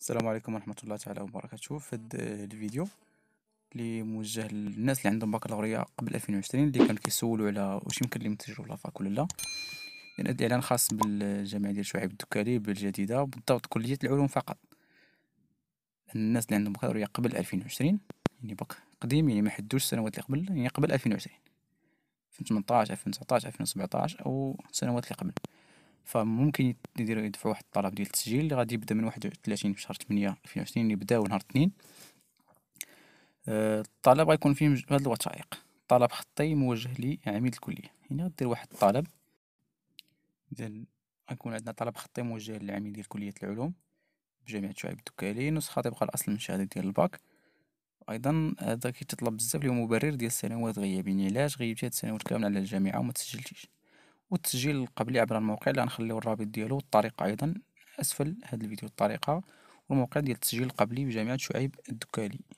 السلام عليكم ورحمة الله تعالى وبركاته في هاد الفيديو اللي موجه للناس اللي عندهم بكالوريا قبل 2020 اللي كانوا كيسولوا على واش يمكن لهم تجربة في لافاك ولا لا يعني هاد الاعلان خاص بالجامعة ديال شعيب الدكالي بالجديدة بالضبط كلية العلوم فقط الناس اللي عندهم بكالوريا قبل 2020 يعني باك قديم يعني ما حدوش السنوات اللي قبل يعني قبل 2020 2018 2019 2017 او السنوات اللي قبل فممكن يديروا يدفعوا واحد الطلب ديال التسجيل اللي غادي يبدا من 31 في شهر 8 2020 بداو نهار 2 آه، الطلب غيكون فيه هاد الوثائق طلب خطي موجه لعميد الكليه هنا يعني غدير واحد الطلب ديال غيكون عندنا طلب خطي موجه للعميد ديال كليه العلوم بجامعه شعيب الدكالي نسخه تبقى الاصل من شهاده ديال الباك ايضا هذا كيتطلب بزاف ليه مبرر ديال السنوات غيابين علاش غيبتي هاد السنوات كامله على الجامعه وما تسجلتيش والتسجيل القبلي عبر الموقع اللي غنخليو الرابط ديالو والطريقه ايضا اسفل هذا الفيديو الطريقه والموقع ديال التسجيل القبلي بجامعه شعيب الدكالي